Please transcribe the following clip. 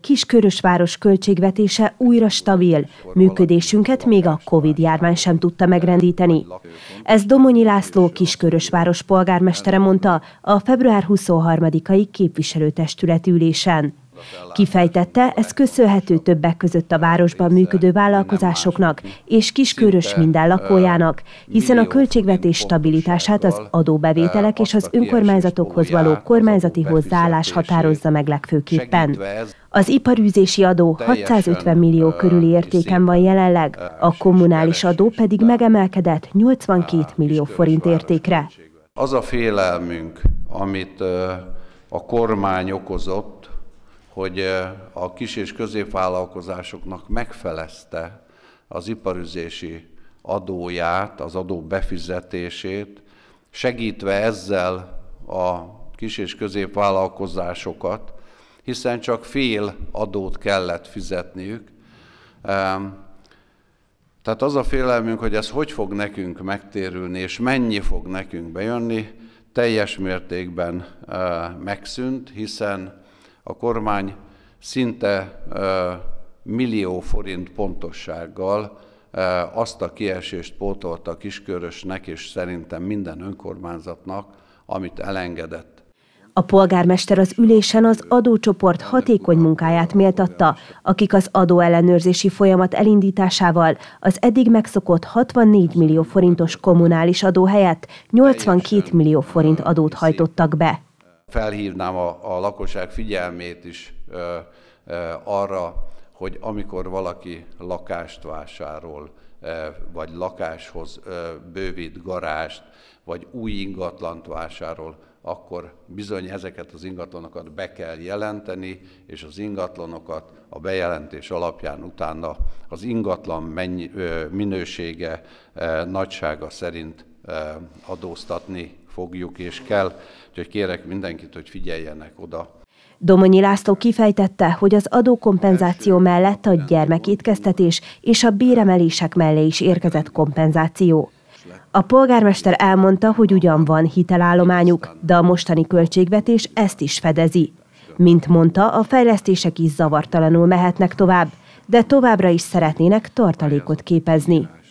Kiskörösváros költségvetése újra stabil, működésünket még a Covid-járvány sem tudta megrendíteni. Ez Domonyi László Kiskörösváros polgármestere mondta a február 23-ai képviselőtestület ülésen. Kifejtette, ez köszönhető többek között a városban működő vállalkozásoknak és kiskörös minden lakójának, hiszen a költségvetés stabilitását az adóbevételek és az önkormányzatokhoz való kormányzati hozzáállás határozza meg legfőképpen. Az iparűzési adó 650 millió körüli értéken van jelenleg, a kommunális adó pedig megemelkedett 82 millió forint értékre. Az a félelmünk, amit a kormány okozott, hogy a kis- és középvállalkozásoknak megfelezte az iparüzési adóját, az adó befizetését, segítve ezzel a kis- és középvállalkozásokat, hiszen csak fél adót kellett fizetniük. Tehát az a félelmünk, hogy ez hogy fog nekünk megtérülni, és mennyi fog nekünk bejönni, teljes mértékben megszűnt, hiszen a kormány szinte millió forint pontossággal azt a kiesést pótolta a kiskörösnek, és szerintem minden önkormányzatnak, amit elengedett. A polgármester az ülésen az adócsoport hatékony munkáját méltatta, akik az adóellenőrzési folyamat elindításával az eddig megszokott 64 millió forintos kommunális adó helyett 82 millió forint adót hajtottak be felhívnám a, a lakosság figyelmét is ö, ö, arra, hogy amikor valaki lakást vásárol, ö, vagy lakáshoz ö, bővít garást, vagy új ingatlant vásárol, akkor bizony ezeket az ingatlanokat be kell jelenteni, és az ingatlanokat a bejelentés alapján utána az ingatlan mennyi, minősége, nagysága szerint adóztatni fogjuk és kell. Úgyhogy kérek mindenkit, hogy figyeljenek oda. Domonyi László kifejtette, hogy az adókompenzáció mellett a gyermekétkeztetés és a béremelések mellé is érkezett kompenzáció. A polgármester elmondta, hogy ugyan van hitelállományuk, de a mostani költségvetés ezt is fedezi. Mint mondta, a fejlesztések is zavartalanul mehetnek tovább, de továbbra is szeretnének tartalékot képezni.